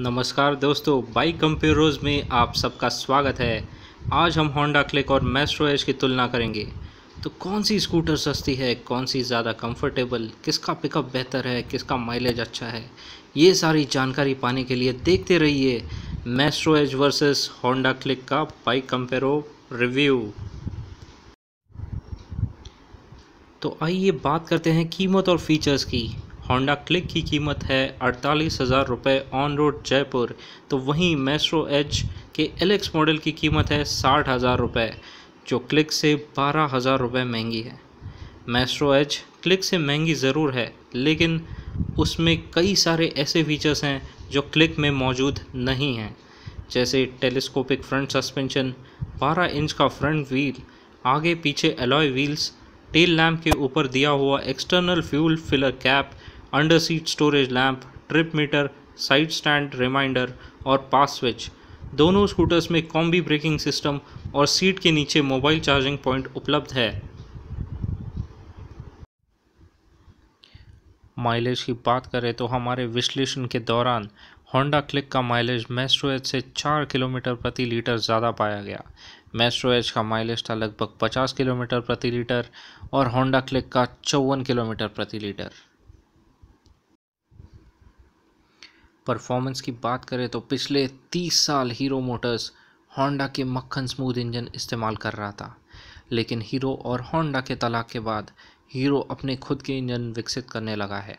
नमस्कार दोस्तों बाइक कंपेरोज में आप सबका स्वागत है आज हम होंडा क्लिक और मेस्ट्रो एज की तुलना करेंगे तो कौन सी स्कूटर सस्ती है कौन सी ज़्यादा कंफर्टेबल किसका पिकअप बेहतर है किसका माइलेज अच्छा है ये सारी जानकारी पाने के लिए देखते रहिए Maestro Edge versus Honda Click का बाइक कंपेयर रिव्यू तो आइए बात करते हैं कीमत और फीचर्स की होंडा क्लिक की कीमत है अड़तालीस हज़ार रुपये ऑन रोड जयपुर तो वहीं मेस्ट्रो एच के एलेक्स मॉडल की कीमत है साठ हज़ार रुपये जो क्लिक से बारह हज़ार रुपये महंगी है मेस्ट्रो एच क्लिक से महंगी ज़रूर है लेकिन उसमें कई सारे ऐसे फीचर्स हैं जो क्लिक में मौजूद नहीं हैं जैसे टेलीस्कोपिक फ्रंट सस्पेंशन 12 इंच का फ्रंट व्हील आगे पीछे एलॉय व्हील्स टेल लैम्प के ऊपर दिया हुआ external fuel filler cap under seat storage lamp trip meter side stand reminder और पास स्विच दोनों स्कूटर्स में कॉम्बी ब्रेकिंग सिस्टम और सीट के नीचे मोबाइल चार्जिंग पॉइंट उपलब्ध है माइलेज की बात करें तो हमारे विश्लेषण के दौरान होंडा क्लिक का माइलेज मेस्ट्रो एच से चार किलोमीटर प्रति लीटर ज़्यादा पाया गया मेस्ट्रो एच का माइलेज था लगभग पचास किलोमीटर प्रति लीटर और होंडा क्लिक का चौवन किलोमीटर प्रति लीटर परफॉर्मेंस की बात करें तो पिछले तीस साल हीरो मोटर्स होंडा के मक्खन स्मूथ इंजन इस्तेमाल कर रहा था लेकिन हीरो और होंडा के तलाक के बाद हीरो अपने खुद के इंजन विकसित करने लगा है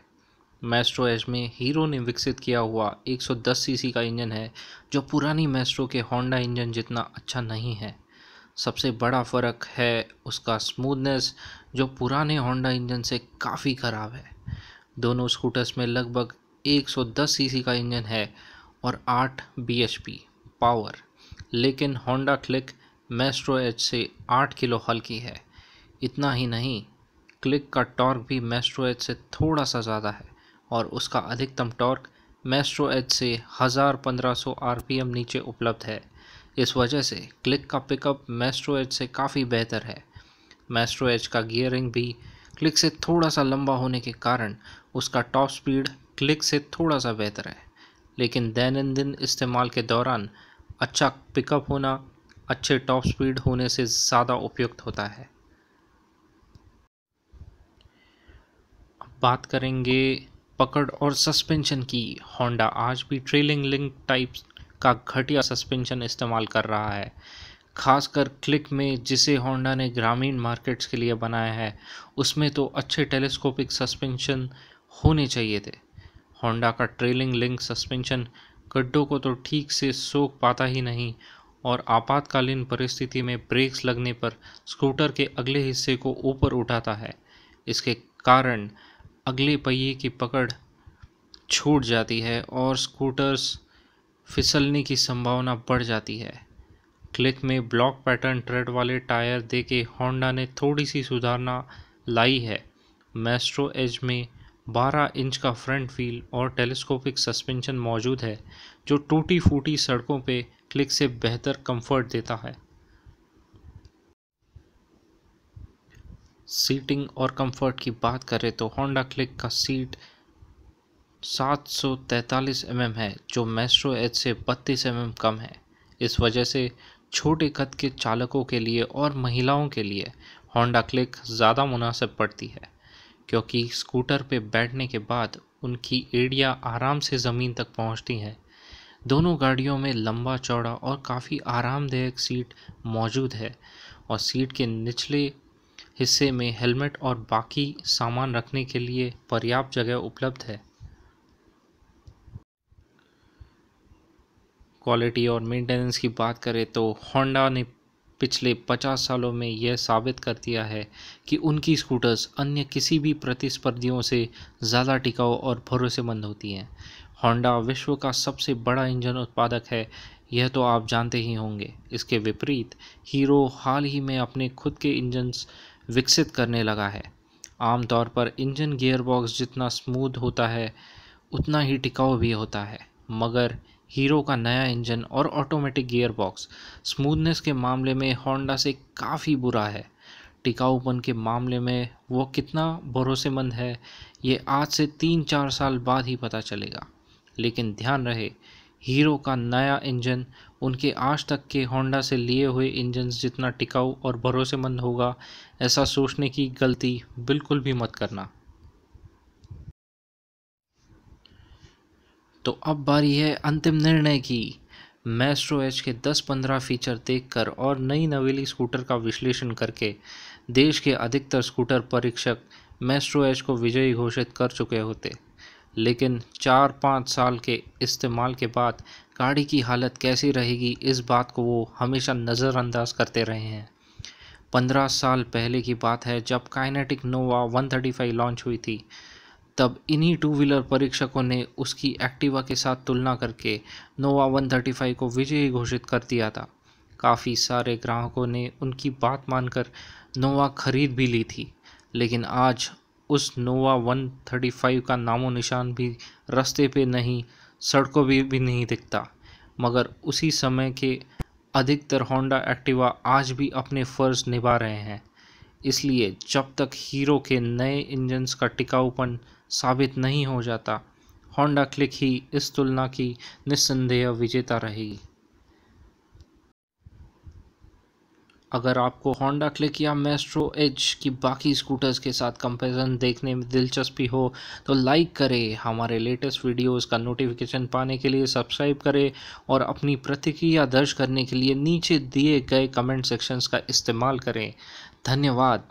मैस्ट्रो एज में हीरो ने विकसित किया हुआ 110 सीसी का इंजन है जो पुरानी मैस्ट्रो के होंडा इंजन जितना अच्छा नहीं है सबसे बड़ा फ़र्क है उसका स्मूथनेस जो पुराने होंडा इंजन से काफ़ी ख़राब है दोनों स्कूटर्स में लगभग 110 सीसी का इंजन है और 8 बीएचपी पावर लेकिन होंडा क्लिक मेस्ट्रो एच से 8 किलो हल्की है इतना ही नहीं क्लिक का टॉर्क भी मेस्ट्रो एच से थोड़ा सा ज़्यादा है और उसका अधिकतम टॉर्क मेस्ट्रो एच से हज़ार पंद्रह सौ नीचे उपलब्ध है इस वजह से क्लिक का पिकअप मेस्ट्रो एच से काफ़ी बेहतर है मेस्ट्रो एच का गियरिंग भी क्लिक से थोड़ा सा लंबा होने के कारण उसका टॉप स्पीड क्लिक से थोड़ा सा बेहतर है लेकिन दैनंदिन इस्तेमाल के दौरान अच्छा पिकअप होना अच्छे टॉप स्पीड होने से ज़्यादा उपयुक्त होता है बात करेंगे पकड़ और सस्पेंशन की होंडा आज भी ट्रेलिंग लिंक टाइप का घटिया सस्पेंशन इस्तेमाल कर रहा है खासकर क्लिक में जिसे होंडा ने ग्रामीण मार्केट्स के लिए बनाया है उसमें तो अच्छे टेलीस्कोपिक सस्पेंशन होने चाहिए थे होंडा का ट्रेलिंग लिंक सस्पेंशन गड्ढों को तो ठीक से सोख पाता ही नहीं और आपातकालीन परिस्थिति में ब्रेक्स लगने पर स्कूटर के अगले हिस्से को ऊपर उठाता है इसके कारण अगले पहिए की पकड़ छूट जाती है और स्कूटर्स फिसलने की संभावना बढ़ जाती है क्लिक में ब्लॉक पैटर्न ट्रेड वाले टायर देके होंडा ने थोड़ी सी सुधारना लाई है मैस्ट्रो एज में 12 इंच का फ्रंट व्हील और टेलीस्कोपिक सस्पेंशन मौजूद है जो टूटी फूटी सड़कों पे क्लिक से बेहतर कंफर्ट देता है सीटिंग और कंफर्ट की बात करें तो होंडा क्लिक का सीट 743 mm है जो मेस्ट्रो एच से 32 mm कम है इस वजह से छोटे कद के चालकों के लिए और महिलाओं के लिए होंडा क्लिक ज़्यादा मुनासिब पड़ती है क्योंकि स्कूटर पे बैठने के बाद उनकी एड़ियाँ आराम से ज़मीन तक पहुंचती हैं दोनों गाड़ियों में लंबा चौड़ा और काफ़ी आरामदायक सीट मौजूद है और सीट के निचले हिस्से में हेलमेट और बाकी सामान रखने के लिए पर्याप्त जगह उपलब्ध है क्वालिटी और मेंटेनेंस की बात करें तो होंडा ने पिछले 50 सालों में यह साबित कर दिया है कि उनकी स्कूटर्स अन्य किसी भी प्रतिस्पर्धियों से ज़्यादा टिकाऊ और भरोसेमंद होती हैं होंडा विश्व का सबसे बड़ा इंजन उत्पादक है यह तो आप जानते ही होंगे इसके विपरीत हीरो हाल ही में अपने खुद के इंजन विकसित करने लगा है आमतौर पर इंजन गियरबॉक्स जितना स्मूथ होता है उतना ही टिकाऊ भी होता है मगर हीरो का नया इंजन और ऑटोमेटिक गियर बॉक्स स्मूथनेस के मामले में होंडा से काफ़ी बुरा है टिकाऊपन के मामले में वो कितना भरोसेमंद है ये आज से तीन चार साल बाद ही पता चलेगा लेकिन ध्यान रहे हीरो का नया इंजन उनके आज तक के होंडा से लिए हुए इंजन जितना टिकाऊ और भरोसेमंद होगा ऐसा सोचने की गलती बिल्कुल भी मत करना तो अब बारी है अंतिम निर्णय की मैस्ट्रो एच के 10-15 फीचर देखकर और नई नवेली स्कूटर का विश्लेषण करके देश के अधिकतर स्कूटर परीक्षक मैस्ट्रो एच को विजयी घोषित कर चुके होते लेकिन चार पाँच साल के इस्तेमाल के बाद गाड़ी की हालत कैसी रहेगी इस बात को वो हमेशा नज़रअंदाज करते रहे हैं पंद्रह साल पहले की बात है जब काइनेटिक नोवा 135 लॉन्च हुई थी तब इन्हीं टू व्हीलर परीक्षकों ने उसकी एक्टिवा के साथ तुलना करके नोवा 135 को विजयी घोषित कर दिया था काफ़ी सारे ग्राहकों ने उनकी बात मानकर नोवा खरीद भी ली थी लेकिन आज उस नोवा 135 का नामो निशान भी रास्ते पे नहीं सड़कों भी, भी नहीं दिखता मगर उसी समय के अधिकतर होंडा एक्टिवा आज भी अपने फ़र्ज निभा रहे हैं इसलिए जब तक हीरो के नए इंजन्स का टिकाऊपन साबित नहीं हो जाता होंडा क्लिक ही इस तुलना की निस्संदेह विजेता रहेगी अगर आपको होंडा क्लिक या मेस्ट्रो एज की बाकी स्कूटर्स के साथ कंपैरिजन देखने में दिलचस्पी हो तो लाइक करें हमारे लेटेस्ट वीडियोस का नोटिफिकेशन पाने के लिए सब्सक्राइब करें और अपनी प्रतिक्रिया दर्ज करने के लिए नीचे दिए गए कमेंट सेक्शंस का इस्तेमाल करें धन्यवाद